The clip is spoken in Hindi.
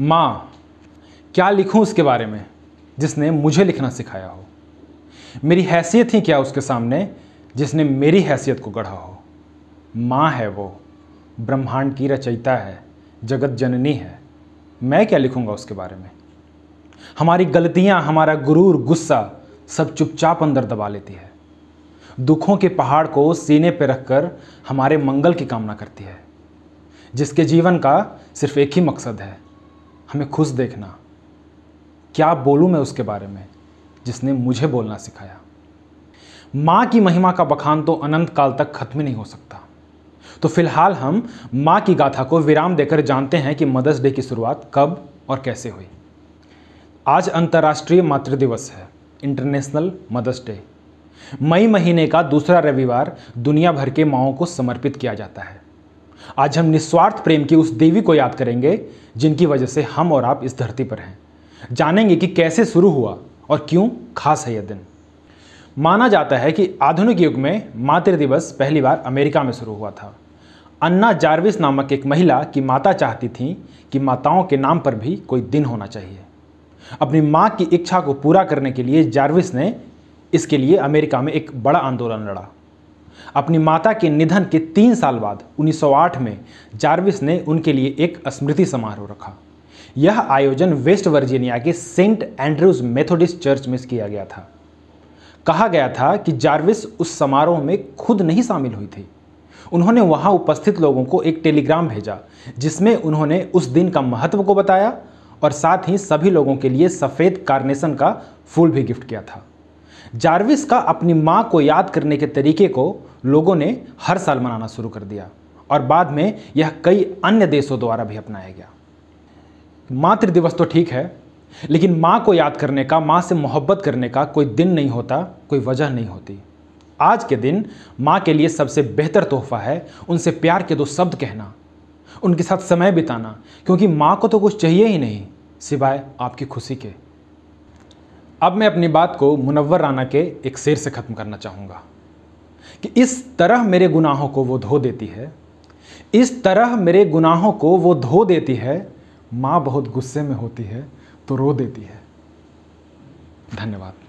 माँ क्या लिखूँ उसके बारे में जिसने मुझे लिखना सिखाया हो मेरी हैसियत ही क्या उसके सामने जिसने मेरी हैसियत को गढ़ा हो माँ है वो ब्रह्मांड की रचयिता है जगत जननी है मैं क्या लिखूँगा उसके बारे में हमारी गलतियाँ हमारा गुरूर गुस्सा सब चुपचाप अंदर दबा लेती है दुखों के पहाड़ को सीने पर रखकर हमारे मंगल की कामना करती है जिसके जीवन का सिर्फ एक ही मकसद है हमें खुश देखना क्या बोलूँ मैं उसके बारे में जिसने मुझे बोलना सिखाया माँ की महिमा का बखान तो अनंत काल तक खत्म ही नहीं हो सकता तो फिलहाल हम माँ की गाथा को विराम देकर जानते हैं कि मदर्स डे की शुरुआत कब और कैसे हुई आज अंतर्राष्ट्रीय मातृ दिवस है इंटरनेशनल मदर्स डे मई महीने का दूसरा रविवार दुनिया भर के माओं को समर्पित किया जाता है आज हम निस्वार्थ प्रेम की उस देवी को याद करेंगे जिनकी वजह से हम और आप इस धरती पर हैं जानेंगे कि कैसे शुरू हुआ और क्यों खास है यह दिन माना जाता है कि आधुनिक युग में मातृ दिवस पहली बार अमेरिका में शुरू हुआ था अन्ना जार्विस नामक एक महिला की माता चाहती थी कि माताओं के नाम पर भी कोई दिन होना चाहिए अपनी माँ की इच्छा को पूरा करने के लिए जार्विस ने इसके लिए अमेरिका में एक बड़ा आंदोलन लड़ा अपनी माता के निधन के तीन साल बाद 1908 में जार्विस ने उनके लिए एक स्मृति समारोह रखा यह आयोजन वेस्ट वर्जीनिया के सेंट एंड्रयूज मेथोडिस्ट चर्च में किया गया था कहा गया था कि जार्विस उस समारोह में खुद नहीं शामिल हुई थी उन्होंने वहां उपस्थित लोगों को एक टेलीग्राम भेजा जिसमें उन्होंने उस दिन का महत्व को बताया और साथ ही सभी लोगों के लिए सफ़ेद कार्नेशन का फूल भी गिफ्ट किया था जार्विस का अपनी माँ को याद करने के तरीके को लोगों ने हर साल मनाना शुरू कर दिया और बाद में यह कई अन्य देशों द्वारा भी अपनाया गया मातृ दिवस तो ठीक है लेकिन माँ को याद करने का माँ से मोहब्बत करने का कोई दिन नहीं होता कोई वजह नहीं होती आज के दिन माँ के लिए सबसे बेहतर तोहफा है उनसे प्यार के दो शब्द कहना उनके साथ समय बिताना क्योंकि माँ को तो कुछ चाहिए ही नहीं सिवाय आपकी खुशी के अब मैं अपनी बात को मुनव्वर राना के एक शेर से ख़त्म करना चाहूँगा कि इस तरह मेरे गुनाहों को वो धो देती है इस तरह मेरे गुनाहों को वो धो देती है माँ बहुत गुस्से में होती है तो रो देती है धन्यवाद